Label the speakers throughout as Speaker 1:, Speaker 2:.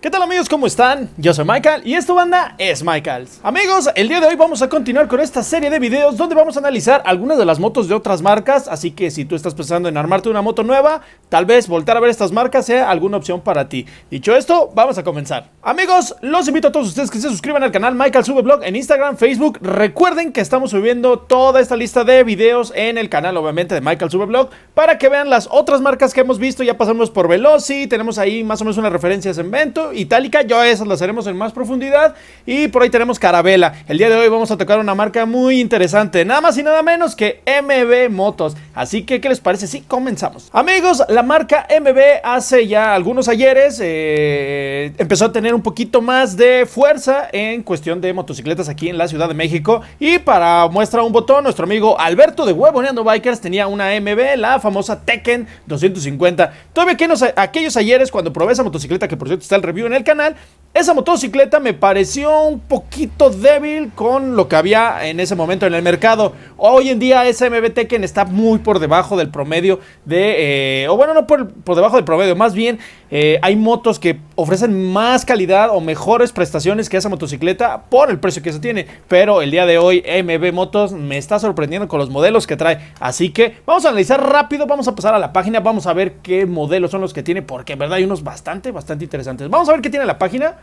Speaker 1: ¿Qué tal amigos? ¿Cómo están? Yo soy Michael y esta banda es Michael's. Amigos, el día de hoy vamos a continuar con esta serie de videos donde vamos a analizar algunas de las motos de otras marcas, así que si tú estás pensando en armarte una moto nueva, tal vez voltar a ver estas marcas sea alguna opción para ti. Dicho esto, vamos a comenzar. Amigos, los invito a todos ustedes que se suscriban al canal Michael Sube en Instagram, Facebook. Recuerden que estamos subiendo toda esta lista de videos en el canal, obviamente, de Michael Sube para que vean las otras marcas que hemos visto. Ya pasamos por Veloci, tenemos ahí más o menos unas referencias en Vento Itálica, ya esas las haremos en más profundidad. Y por ahí tenemos Carabela. El día de hoy vamos a tocar una marca muy interesante, nada más y nada menos que MB Motos. Así que, ¿qué les parece si comenzamos? Amigos, la marca MB hace ya algunos ayeres eh, empezó a tener un poquito más de fuerza en cuestión de motocicletas aquí en la Ciudad de México. Y para muestra un botón, nuestro amigo Alberto de Neando Bikers tenía una MB, la famosa Tekken 250. Todavía que aquellos ayeres cuando probé esa motocicleta, que por cierto está el review en el canal. Esa motocicleta me pareció un poquito débil con lo que había en ese momento en el mercado. Hoy en día esa MBT que está muy por debajo del promedio de... Eh, o bueno, no por, por debajo del promedio, más bien eh, hay motos que ofrecen más calidad o mejores prestaciones que esa motocicleta por el precio que se tiene. Pero el día de hoy MB Motos me está sorprendiendo con los modelos que trae. Así que vamos a analizar rápido, vamos a pasar a la página, vamos a ver qué modelos son los que tiene, porque en verdad hay unos bastante, bastante interesantes. Vamos a ver qué tiene la página.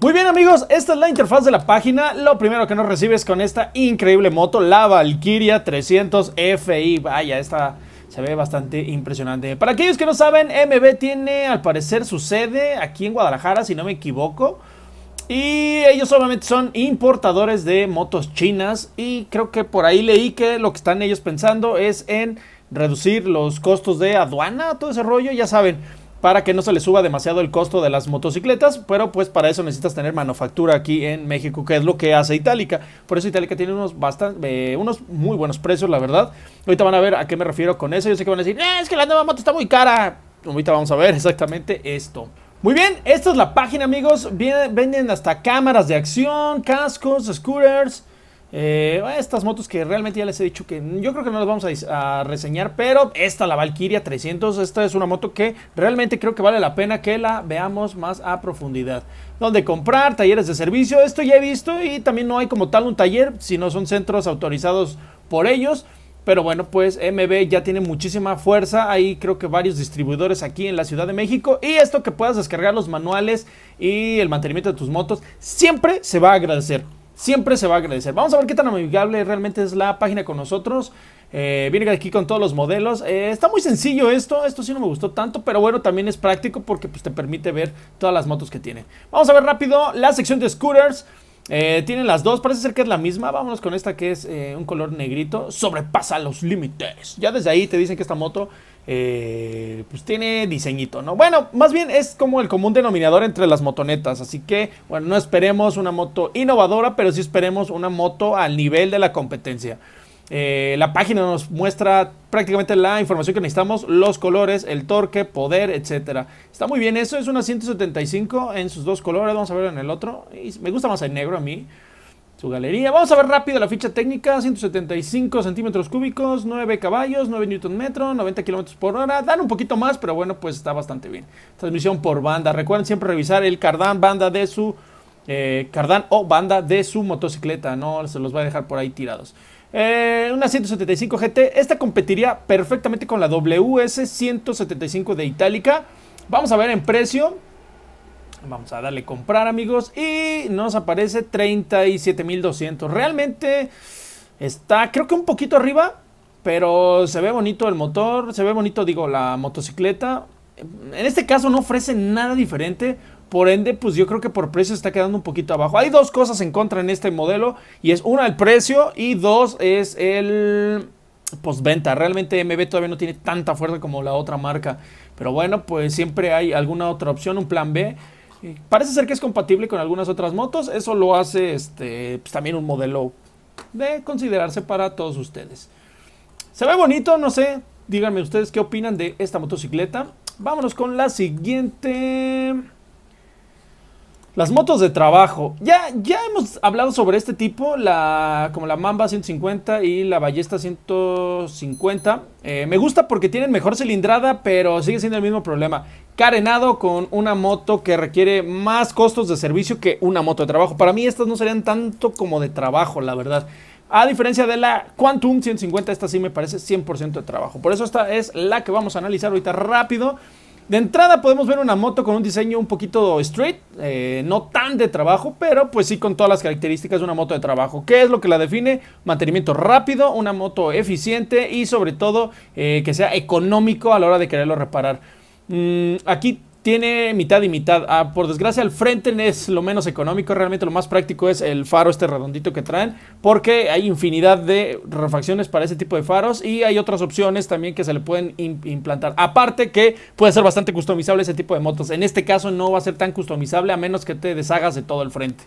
Speaker 1: Muy bien amigos, esta es la interfaz de la página. Lo primero que nos recibes con esta increíble moto, la Valkyria 300 FI. Vaya, esta se ve bastante impresionante. Para aquellos que no saben, MB tiene al parecer su sede aquí en Guadalajara, si no me equivoco. Y ellos obviamente son importadores de motos chinas. Y creo que por ahí leí que lo que están ellos pensando es en reducir los costos de aduana, todo ese rollo, ya saben para que no se le suba demasiado el costo de las motocicletas, pero pues para eso necesitas tener manufactura aquí en México, que es lo que hace Itálica. Por eso Itálica tiene unos, eh, unos muy buenos precios, la verdad. Ahorita van a ver a qué me refiero con eso. Yo sé que van a decir, eh, es que la nueva moto está muy cara. Ahorita vamos a ver exactamente esto. Muy bien, esta es la página amigos, venden hasta cámaras de acción, cascos, scooters, eh, estas motos que realmente ya les he dicho que yo creo que no las vamos a, reseñar, pero esta, la Valkyria 300, esta es una moto que realmente creo que vale la pena que la veamos más a profundidad. Donde comprar, talleres de servicio, esto ya he visto y también no hay como tal un taller, si no son centros autorizados por ellos. Pero bueno, pues MB ya tiene muchísima fuerza. Hay creo que varios distribuidores aquí en la Ciudad de México. Y esto que puedas descargar los manuales y el mantenimiento de tus motos, siempre se va a agradecer siempre se va a agradecer. Vamos a ver qué tan amigable realmente es la página con nosotros. Eh, viene aquí con todos los modelos. Eh, está muy sencillo esto, esto sí no me gustó tanto, pero bueno, también es práctico porque pues, te permite ver todas las motos que tiene. Vamos a ver rápido la sección de scooters. Tiene eh, tienen las dos, parece ser que es la misma. Vámonos con esta que es un color negrito. Sobrepasa los límites. Ya desde ahí te dicen que esta moto eh, pues tiene diseñito, ¿no? Bueno, más bien es como el común denominador entre las motonetas, así que, bueno, no esperemos una moto innovadora, pero sí esperemos una moto al nivel de la competencia. Eh, la página nos muestra prácticamente la información que necesitamos, los colores, el torque, poder, etcétera. Está muy bien eso, es una 175 en sus dos colores, vamos a ver en el otro. me gusta más el negro a mí su galería. Vamos a ver rápido la ficha técnica. 175 centímetros cúbicos, 9 caballos, 9 newton metro, 90 kilómetros por hora. Dan un poquito más, pero bueno, pues está bastante bien. Transmisión por banda. Recuerden siempre revisar el cardán banda de su... Eh, cardán o banda de su motocicleta. No se los va a dejar por ahí tirados. Eh, una 175 GT. Esta competiría perfectamente con la WS 175 de Itálica. Vamos a ver en precio. Vamos a darle comprar, amigos. Y nos aparece 37.200. Realmente está, creo que un poquito arriba. Pero se ve bonito el motor. Se ve bonito, digo, la motocicleta. En este caso no ofrece nada diferente. Por ende, pues yo creo que por precio está quedando un poquito abajo. Hay dos cosas en contra en este modelo. Y es una, el precio. Y dos, es el postventa. Realmente MB todavía no tiene tanta fuerza como la otra marca. Pero bueno, pues siempre hay alguna otra opción, un plan B. Parece ser que es compatible con algunas otras motos. Eso lo hace este, pues, también un modelo de considerarse para todos ustedes. Se ve bonito, no sé. Díganme ustedes qué opinan de esta motocicleta. Vámonos con la siguiente. Las motos de trabajo. Ya, ya hemos hablado sobre este tipo, la, como la Mamba 150 y la Ballesta 150. Eh, me gusta porque tienen mejor cilindrada, pero sigue siendo el mismo problema. Carenado con una moto que requiere más costos de servicio que una moto de trabajo. Para mí estas no serían tanto como de trabajo, la verdad. A diferencia de la Quantum 150, esta sí me parece 100% de trabajo. Por eso esta es la que vamos a analizar ahorita rápido. De entrada podemos ver una moto con un diseño un poquito street, eh, no tan de trabajo, pero pues sí con todas las características de una moto de trabajo. ¿Qué es lo que la define? Mantenimiento rápido, una moto eficiente y sobre todo eh, que sea económico a la hora de quererlo reparar. Mm, aquí tiene mitad y mitad. Ah, por desgracia, el frente es lo menos económico. Realmente lo más práctico es el faro este redondito que traen. Porque hay infinidad de refacciones para ese tipo de faros. Y hay otras opciones también que se le pueden implantar. Aparte que puede ser bastante customizable ese tipo de motos. En este caso no va a ser tan customizable a menos que te deshagas de todo el frente.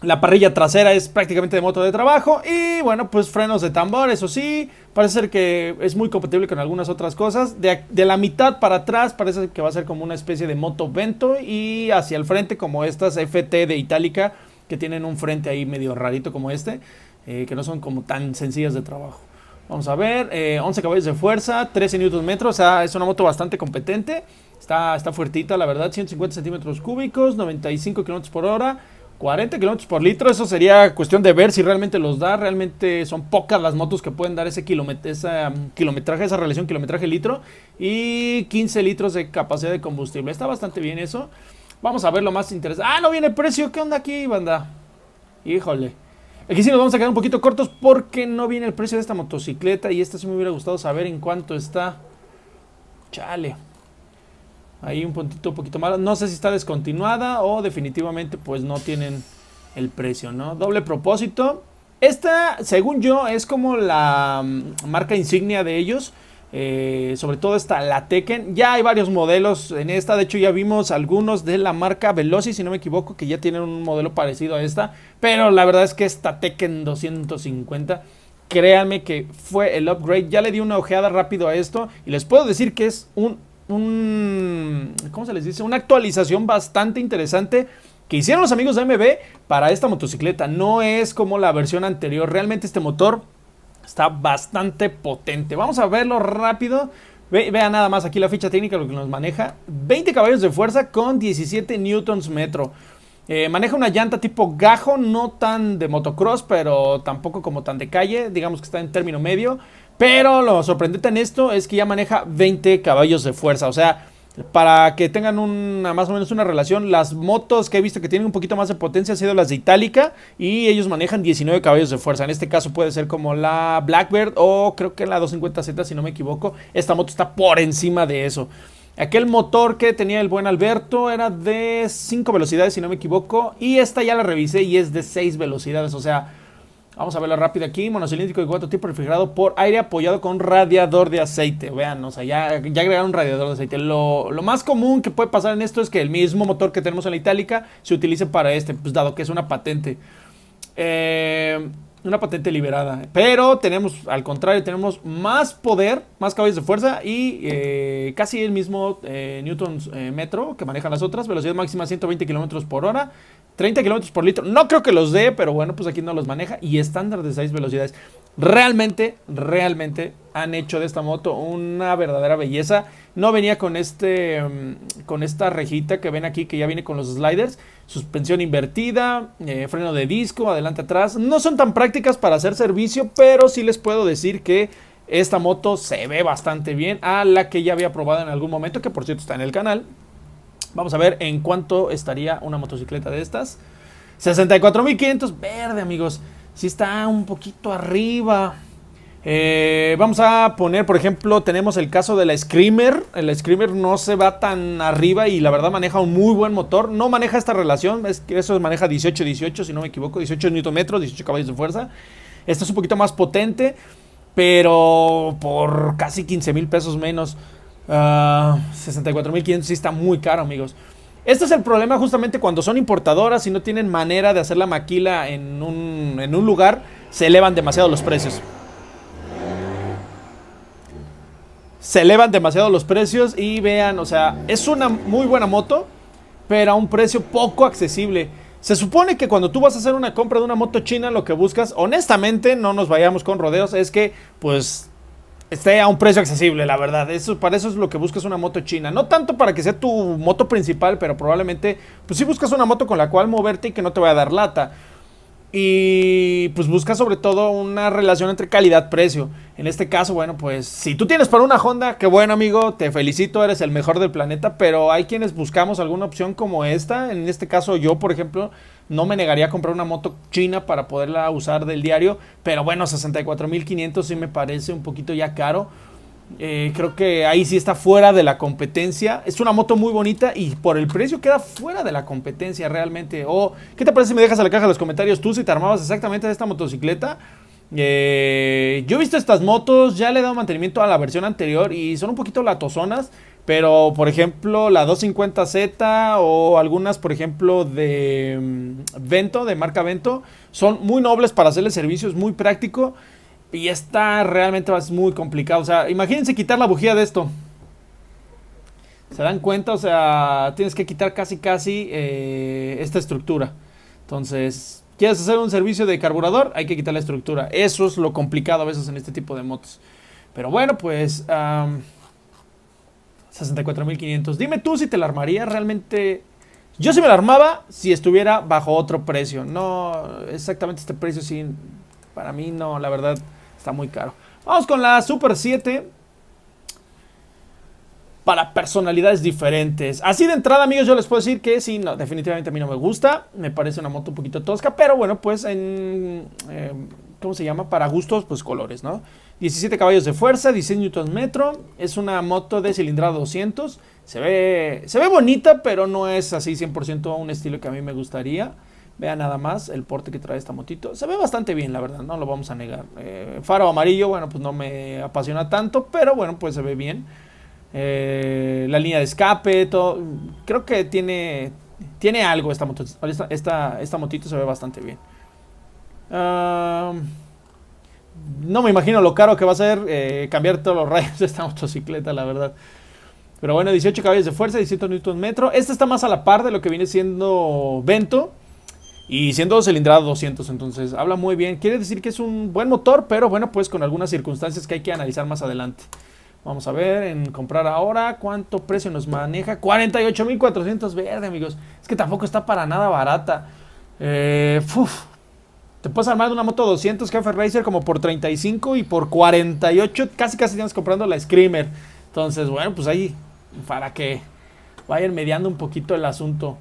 Speaker 1: La parrilla trasera es prácticamente de moto de trabajo. Y bueno, pues frenos de tambor, eso sí. Parece ser que es muy compatible con algunas otras cosas. De, la mitad para atrás parece que va a ser como una especie de moto vento. Y hacia el frente como estas FT de Itálica que tienen un frente ahí medio rarito como este. Eh, que no son como tan sencillas de trabajo. Vamos a ver, 11 eh, caballos de fuerza, 13 Nm. O sea, es una moto bastante competente. Está, está fuertita, la verdad. 150 centímetros cúbicos, 95 km por hora. 40 kilómetros por litro, eso sería cuestión de ver si realmente los da. Realmente son pocas las motos que pueden dar ese mm, kilometraje, esa, esa relación kilometraje-litro. Y 15 litros de capacidad de combustible. Está bastante bien eso. Vamos a ver lo más interesante. Ah, no viene precio. ¿Qué onda aquí, banda? Híjole. Aquí sí nos vamos a quedar un poquito cortos porque no viene el precio de esta motocicleta. Y esta sí me hubiera gustado saber en cuánto está. Chale. Ahí un puntito, un poquito malo. No sé si está descontinuada o definitivamente pues no tienen el precio, ¿no? Doble propósito. Esta, según yo, es como la mm, marca insignia de ellos. Eh, sobre todo está la Tekken. Ya hay varios modelos en esta. De hecho, ya vimos algunos de la marca Veloci, si no me equivoco, que ya tienen un modelo parecido a esta. Pero la verdad es que esta Tekken 250, créanme que fue el upgrade. Ya le di una ojeada rápido a esto y les puedo decir que es un un, ¿cómo se les dice? Una actualización bastante interesante que hicieron los amigos de MB para esta motocicleta. No es como la versión anterior. Realmente este motor está bastante potente. Vamos a verlo rápido. vea nada más aquí la ficha técnica, lo que nos maneja. 20 caballos de fuerza con 17 newtons metro. Eh, maneja una llanta tipo gajo, no tan de motocross, pero tampoco como tan de calle. Digamos que está en término medio. Pero lo sorprendente en esto es que ya maneja 20 caballos de fuerza. O sea, para que tengan una más o menos una relación, las motos que he visto que tienen un poquito más de potencia han sido las de Itálica y ellos manejan 19 caballos de fuerza. En este caso puede ser como la Blackbird o creo que la 250Z si no me equivoco. Esta moto está por encima de eso. Aquel motor que tenía el buen Alberto era de 5 velocidades si no me equivoco y esta ya la revisé y es de 6 velocidades, o sea, Vamos a verlo rápido aquí. Monocilíndrico de cuatro tipos refrigerado por aire apoyado con radiador de aceite. Vean, o sea, ya, agregaron radiador de aceite. Lo, más común que puede pasar en esto es que el mismo motor que tenemos en la itálica se utilice para este, pues dado que es una patente. Eh, una patente liberada. Pero tenemos, al contrario, tenemos más poder, más caballos de fuerza y eh, casi el mismo eh, newton metro que manejan las otras. Velocidad máxima 120 km por hora 30 kilómetros por litro. No creo que los dé, pero bueno, pues aquí no los maneja. Y estándar de 6 velocidades. Realmente, realmente han hecho de esta moto una verdadera belleza. No venía con este, mm, con esta rejita que ven aquí, que ya viene con los sliders. Suspensión invertida, eh, freno de disco, adelante atrás. No son tan prácticas para hacer servicio, pero sí les puedo decir que esta moto se ve bastante bien a la que ya había probado en algún momento, que por cierto está en el canal, Vamos a ver en cuánto estaría una motocicleta de estas. 64.500, verde amigos. Si sí está un poquito arriba. Eh, vamos a poner, por ejemplo, tenemos el caso de la Screamer. La Screamer no se va tan arriba y la verdad maneja un muy buen motor. No maneja esta relación, es que eso maneja 18-18, si no me equivoco, 18 Nm, 18 caballos de fuerza. Esta es un poquito más potente, pero por casi 15 mil pesos menos. 64.500 ah, sí está muy caro, amigos. Este es el problema justamente cuando son importadoras y no tienen manera de hacer la maquila en un, en un lugar, se elevan demasiado los precios. Se elevan demasiado los precios y vean, o sea, es una muy buena moto, pero a un precio poco accesible. Se supone que cuando tú vas a hacer una compra de una moto china, lo que buscas, honestamente, no nos vayamos con rodeos, es que pues esté a un precio accesible, la verdad. Eso, para eso es lo que buscas una moto china. No tanto para que sea tu moto principal, pero probablemente, pues si buscas una moto con la cual moverte y que no te vaya a dar lata. Y pues busca sobre todo una relación entre calidad-precio. En este caso, bueno, pues si tú tienes para una Honda, qué bueno amigo, te felicito, eres el mejor del planeta, pero hay quienes buscamos alguna opción como esta. En este caso yo, por ejemplo, no me negaría a comprar una moto china para poderla usar del diario, pero bueno, 64.500 sí me parece un poquito ya caro. Eh, creo que ahí sí está fuera de la competencia. Es una moto muy bonita y por el precio queda fuera de la competencia realmente. O, ¿qué te parece si me dejas a la caja de los comentarios tú si te armabas exactamente de esta motocicleta? Eh, yo he visto estas motos, ya le he dado mantenimiento a la versión anterior y son un poquito latozonas. Pero, por ejemplo, la 250Z o algunas, por ejemplo, de mm, Vento, de marca Vento, son muy nobles para hacerle servicios, muy práctico y está realmente es muy complicado. O sea, imagínense quitar la bujía de esto. ¿Se dan cuenta? O sea, tienes que quitar casi, casi eh, esta estructura. Entonces, ¿quieres hacer un servicio de carburador? Hay que quitar la estructura. Eso es lo complicado a veces en este tipo de motos. Pero bueno, pues... 64.500. Dime tú si te la armaría realmente. Yo sí me la armaba si estuviera bajo otro precio. No, exactamente este precio sí. Para mí no, la verdad está muy caro. Vamos con la Super 7 para personalidades diferentes. Así de entrada, amigos, yo les puedo decir que sí, no, definitivamente a mí no me gusta. Me parece una moto un poquito tosca, pero bueno, pues en... Eh, ¿Cómo se llama? Para gustos, pues colores, ¿no? 17 caballos de fuerza, 16 newton metro. Es una moto de cilindrada 200. Se ve, se ve bonita, pero no es así 100% un estilo que a mí me gustaría. Vea nada más el porte que trae esta motito. Se ve bastante bien, la verdad, no lo vamos a negar. Eh, faro amarillo, bueno, pues no me apasiona tanto, pero bueno, pues se ve bien. Eh, la línea de escape, todo. Creo que tiene, tiene algo esta, moto, esta, esta, motito, se ve bastante bien. Ah no me imagino lo caro que va a ser eh, cambiar todos los rayos de esta motocicleta, la verdad. Pero bueno, 18 caballos de fuerza, 17 Nm. Esta está más a la par de lo que viene siendo Vento. Y siendo cilindrado 200, entonces habla muy bien. Quiere decir que es un buen motor, pero bueno, pues con algunas circunstancias que hay que analizar más adelante. Vamos a ver en comprar ahora cuánto precio nos maneja. 48.400 verde, amigos. Es que tampoco está para nada barata. Eh, uf, puedes armar una moto 200 Jefe Racer como por 35 y por 48 casi casi tienes comprando la Screamer. Entonces, bueno, pues ahí para que vayan mediando un poquito el asunto.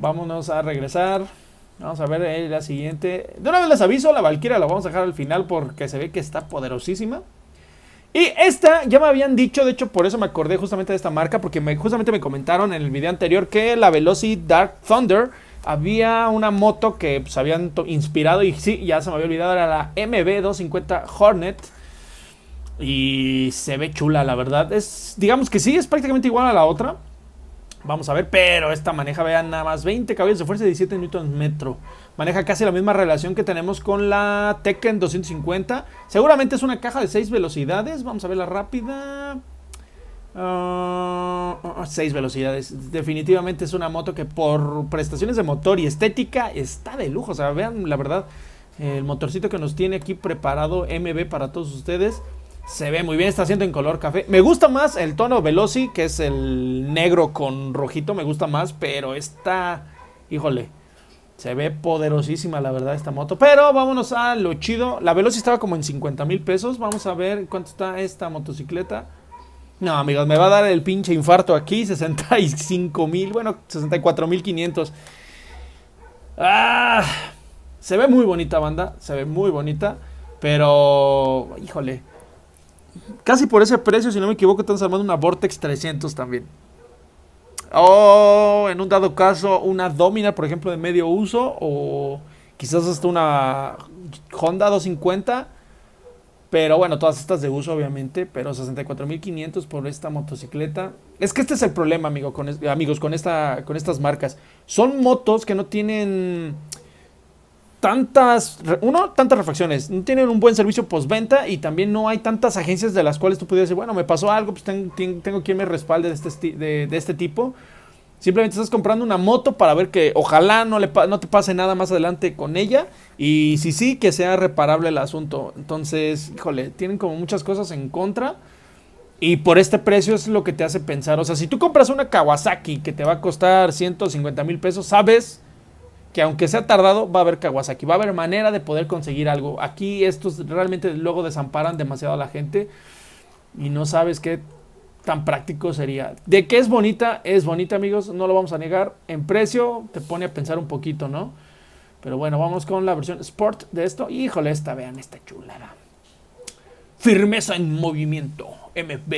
Speaker 1: Vámonos a regresar. Vamos a ver eh, la siguiente. De una vez les aviso, la Valkyra la vamos a dejar al final porque se ve que está poderosísima. Y esta ya me habían dicho, de hecho por eso me acordé justamente de esta marca, porque justamente me comentaron en el video anterior que la Velocity Dark Thunder había una moto que se pues, habían inspirado y sí, ya se me había olvidado, era la MB250 Hornet. Y se ve chula, la verdad. Es, digamos que sí, es prácticamente igual a la otra. Vamos a ver, pero esta maneja, vean nada más, 20 caballos de fuerza y 17 Nm metro. Maneja casi la misma relación que tenemos con la Tekken 250. Seguramente es una caja de 6 velocidades. Vamos a ver la rápida. 6 ah, ah, ah, seis velocidades. Definitivamente es una moto que por prestaciones de motor y estética está de lujo. O sea, vean la verdad el motorcito que nos tiene aquí preparado MB para todos ustedes. Se ve muy bien, está haciendo en color café. Me gusta más el tono Veloci, que es el negro con rojito, me gusta más, pero está, híjole, se ve poderosísima la verdad esta moto. Pero vámonos a lo chido. La Veloci estaba como en 50 mil pesos. Vamos a ver cuánto está esta motocicleta. No, amigos, me va a dar el pinche infarto aquí. 65 mil, bueno, 64 mil 500. Ah, se ve muy bonita, banda. Se ve muy bonita. Pero, híjole. Casi por ese precio, si no me equivoco, están armando una Vortex 300 también. O oh, en un dado caso, una Domina, por ejemplo, de medio uso. O quizás hasta una Honda 250 pero bueno, todas estas de uso, obviamente. Pero 64.500 por esta motocicleta. Es que este es el problema, amigo, con amigos, con, esta, con estas marcas. Son motos que no tienen tantas, uno, tantas refacciones, no tienen un buen servicio postventa y también no hay tantas agencias de las cuales tú pudieras decir, bueno, me pasó algo, pues tengo, quien me respalde de este, de este tipo. Simplemente estás comprando una moto para ver que ojalá no, le no te pase nada más adelante con ella. Y si sí, que sea reparable el asunto. Entonces, híjole, tienen como muchas cosas en contra. Y por este precio es lo que te hace pensar. O sea, si tú compras una Kawasaki que te va a costar 150 mil pesos, sabes que aunque sea tardado, va a haber Kawasaki. Va a haber manera de poder conseguir algo. Aquí estos realmente luego desamparan demasiado a la gente y no sabes qué tan práctico sería. ¿De qué es bonita? Es bonita, amigos, no lo vamos a negar. En precio te pone a pensar un poquito, ¿no? Pero bueno, vamos con la versión Sport de esto. Híjole, esta, vean, esta chulada. Firmeza en movimiento, MB.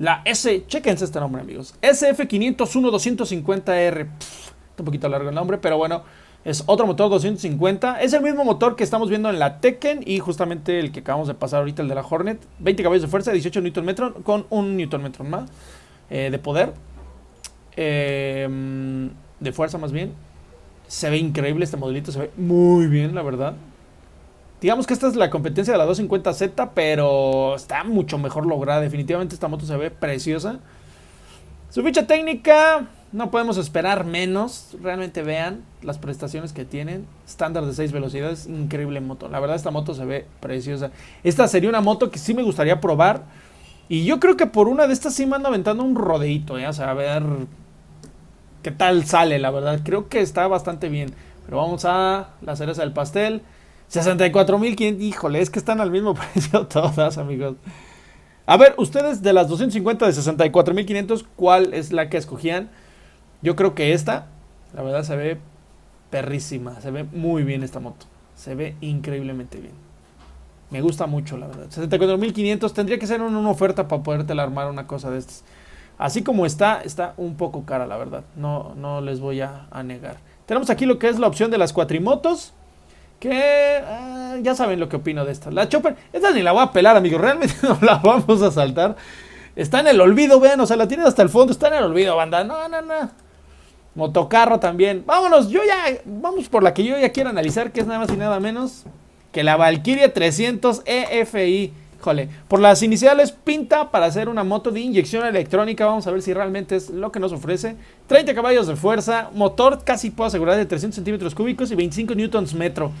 Speaker 1: La S, chequense este nombre, amigos. SF501-250R. Está un poquito largo el nombre, pero bueno. Es otro motor 250. Es el mismo motor que estamos viendo en la Tekken y justamente el que acabamos de pasar ahorita, el de la Hornet. 20 caballos de fuerza, 18 Nm con un Nm más eh, de poder. Em, de fuerza más bien. Se ve increíble este modelito, se ve muy bien, la verdad. Digamos que esta es la competencia de la 250Z, pero está mucho mejor lograda. Definitivamente esta moto se ve preciosa. Su ficha técnica, no podemos esperar menos. Realmente vean las prestaciones que tienen. Estándar de 6 velocidades. Increíble moto. La verdad esta moto se ve preciosa. Esta sería una moto que sí me gustaría probar. Y yo creo que por una de estas sí me ando aventando un rodeito. ya ¿eh? O sea, a ver qué tal sale. La verdad creo que está bastante bien. Pero vamos a la cereza del pastel. 64.500. Híjole, es que están al mismo precio todas, amigos. A ver, ustedes de las 250 de 64.500, ¿cuál es la que escogían? Yo creo que esta, la verdad, se ve perrísima. Se ve muy bien esta moto. Se ve increíblemente bien. Me gusta mucho, la verdad. 64.500 tendría que ser una, oferta para podértela armar una cosa de estas. Así como está, está un poco cara, la verdad. No, no les voy a, negar. Tenemos aquí lo que es la opción de las cuatrimotos. Que ah, ya saben lo que opino de esta. La Chopper, esta ni la voy a pelar, amigos. Realmente no la vamos a saltar. Está en el olvido, vean. O sea, la tienen hasta el fondo. Está en el olvido, banda. No, no, no. Motocarro también. Vámonos, yo ya, vamos por la que yo ya quiero analizar, que es nada más y nada menos que la Valkyrie 300 EFI. Jole, por las iniciales pinta para hacer una moto de inyección electrónica. Vamos a ver si realmente es lo que nos ofrece. 30 caballos de fuerza, motor casi puedo asegurar de 300 centímetros cúbicos y 25 newtons metro.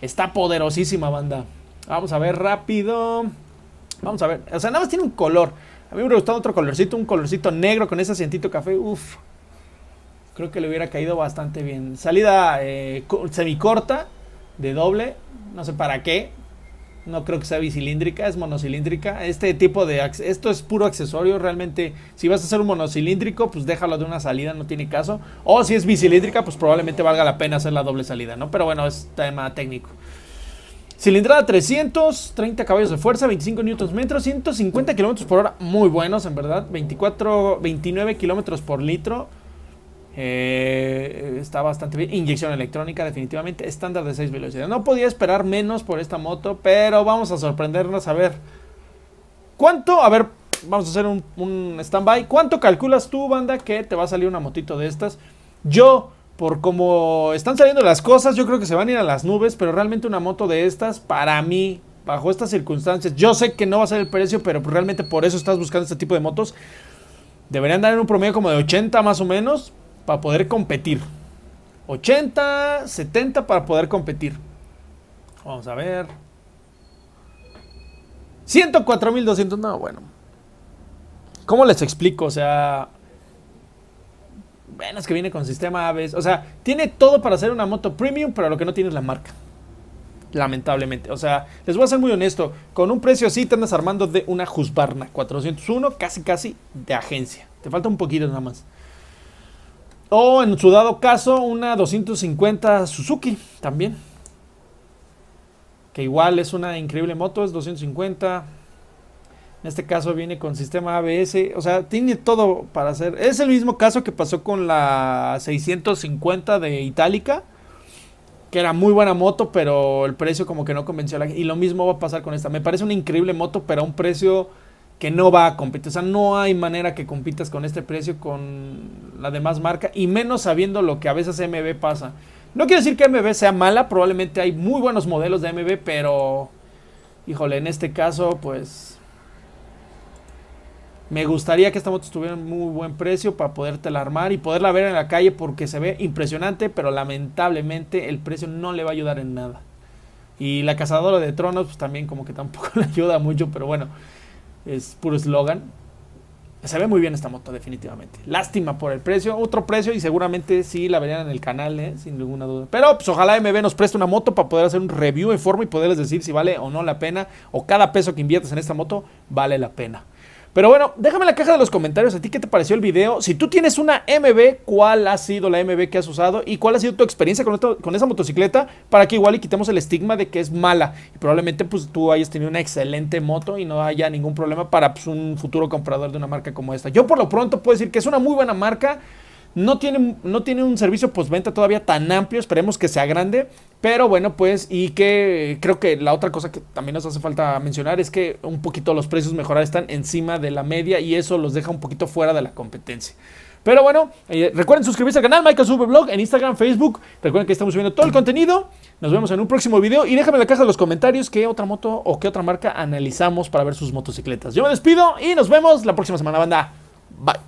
Speaker 1: Está poderosísima, banda. Vamos a ver rápido. Vamos a ver. O sea, nada más tiene un color. A mí me hubiera gustado otro colorcito, un colorcito negro con ese asientito café. Uf, creo que le hubiera caído bastante bien. Salida eh, semicorta, de doble, no sé para qué. No creo que sea bicilíndrica, es monocilíndrica. Este tipo de... Esto es puro accesorio, realmente. Si vas a hacer un monocilíndrico, pues déjalo de una salida, no tiene caso. O si es bicilíndrica, pues probablemente valga la pena hacer la doble salida, ¿no? Pero bueno, es tema técnico. Cilindrada 300, 30 caballos de fuerza, 25 Nm, 150 km por hora, muy buenos en verdad, 24, 29 km por litro, eh, está bastante bien. Inyección electrónica, definitivamente. Estándar de 6 velocidades. No podía esperar menos por esta moto, pero vamos a sorprendernos. A ver, ¿cuánto? A ver, vamos a hacer un, un stand-by. ¿Cuánto calculas tú, banda, que te va a salir una motito de estas? Yo, por como están saliendo las cosas, yo creo que se van a ir a las nubes, pero realmente una moto de estas, para mí, bajo estas circunstancias, yo sé que no va a ser el precio, pero realmente por eso estás buscando este tipo de motos. Deberían dar en un promedio como de 80 más o menos para poder competir. 80, 70 para poder competir. Vamos a ver. 104.200. No, bueno. ¿Cómo les explico? O sea... Bueno, es que viene con sistema Aves. O sea, tiene todo para hacer una moto premium, pero lo que no tiene es la marca. Lamentablemente. O sea, les voy a ser muy honesto. Con un precio así te andas armando de una juzbarna 401, casi casi de agencia. Te falta un poquito nada más. O en su dado caso, una 250 Suzuki también. Que igual es una increíble moto, es 250. En este caso viene con sistema ABS. O sea, tiene todo para hacer. Es el mismo caso que pasó con la 650 de Itálica. Que era muy buena moto, pero el precio como que no convenció a la gente. Y lo mismo va a pasar con esta. Me parece una increíble moto, pero a un precio que no va a competir. O sea, no hay manera que compitas con este precio con la demás marca y menos sabiendo lo que a veces MB pasa. No quiero decir que MB sea mala, probablemente hay muy buenos modelos de MB, pero híjole, en este caso pues me gustaría que esta moto estuviera en muy buen precio para podértela armar y poderla ver en la calle porque se ve impresionante, pero lamentablemente el precio no le va a ayudar en nada. Y la cazadora de tronos pues también como que tampoco le ayuda mucho, pero bueno es puro eslogan. Se ve muy bien esta moto, definitivamente. Lástima por el precio, otro precio y seguramente sí la verían en el canal, ¿eh? sin ninguna duda. Pero pues ojalá MB nos preste una moto para poder hacer un review en forma y poderles decir si vale o no la pena o cada peso que inviertes en esta moto vale la pena. Pero bueno, déjame en la caja de los comentarios a ti qué te pareció el video. Si tú tienes una MB, ¿cuál ha sido la MB que has usado? ¿Y cuál ha sido tu experiencia con, esa motocicleta? Para que igual y quitemos el estigma de que es mala. Y probablemente pues tú hayas tenido una excelente moto y no haya ningún problema para pues, un futuro comprador de una marca como esta. Yo por lo pronto puedo decir que es una muy buena marca. No tiene, no un servicio postventa todavía tan amplio, esperemos que sea grande, pero bueno, pues, y que creo que la otra cosa que también nos hace falta mencionar es que un poquito los precios mejorados están encima de la media y eso los deja un poquito fuera de la competencia. Pero bueno, eh, recuerden suscribirse al canal Michael Sube Blog en Instagram, Facebook. Recuerden que estamos subiendo todo el contenido. Nos vemos en un próximo video y déjame en la caja de los comentarios qué otra moto o qué otra marca analizamos para ver sus motocicletas. Yo me despido y nos vemos la próxima semana, banda. Bye.